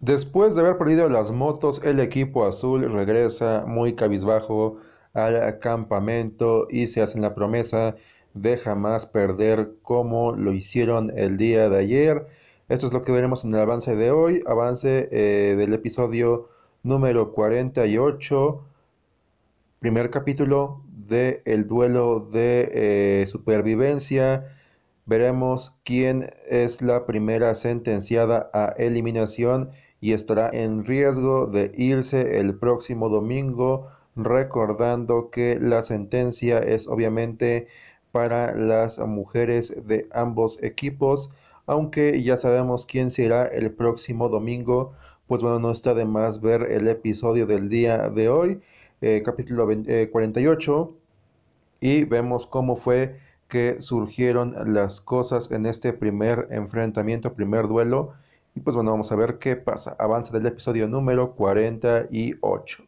Después de haber perdido las motos, el equipo azul regresa muy cabizbajo al campamento y se hacen la promesa de jamás perder como lo hicieron el día de ayer. Esto es lo que veremos en el avance de hoy, avance eh, del episodio número 48, primer capítulo de El duelo de eh, supervivencia Veremos quién es la primera sentenciada a eliminación y estará en riesgo de irse el próximo domingo, recordando que la sentencia es obviamente para las mujeres de ambos equipos, aunque ya sabemos quién será el próximo domingo, pues bueno, no está de más ver el episodio del día de hoy, eh, capítulo 48, eh, y vemos cómo fue que surgieron las cosas en este primer enfrentamiento, primer duelo. Y pues bueno, vamos a ver qué pasa. Avanza del episodio número 48.